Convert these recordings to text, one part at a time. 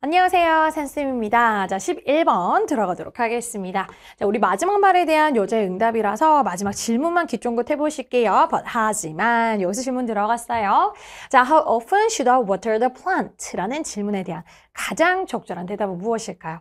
안녕하세요 센쌤입니다 자 11번 들어가도록 하겠습니다 자 우리 마지막 말에 대한 요제 응답이라서 마지막 질문만 귀쫑긋 해보실게요 but, 하지만 여기서 질문 들어갔어요 자 how often should I water the plant? 라는 질문에 대한 가장 적절한 대답은 무엇일까요?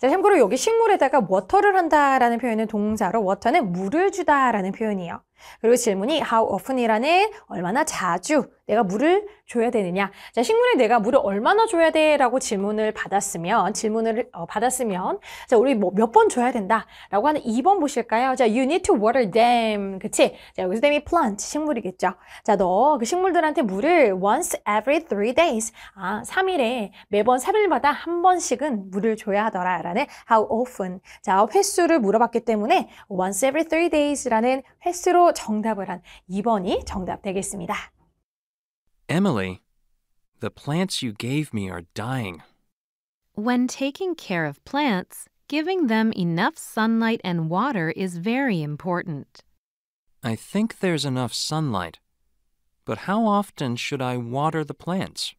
자, 참고로 여기 식물에다가 워터를 한다라는 표현은 동사로 워터는 물을 주다라는 표현이에요. 그리고 질문이 how often이라는 얼마나 자주 내가 물을 줘야 되느냐. 자, 식물에 내가 물을 얼마나 줘야 돼라고 질문을 받았으면 질문을 어, 받았으면 자, 우리 뭐몇번 줘야 된다라고 하는 2번 보실까요? 자, you need to water them. 그치 자, 여기서 them이 plant 식물이겠죠. 자, 너 그 식물들한테 물을 once every three days. 아, 3일에 매번 3일마다 한 번씩은 물을 줘야 하더라라는 how often. 자, 횟수를 물어봤기 때문에 once every three days라는 횟수로 정답을 한 2번이 정답 되겠습니다. Emily, the plants you gave me are dying. When taking care of plants, giving them enough sunlight and water is very important. I think there's enough sunlight, but how often should I water the plants?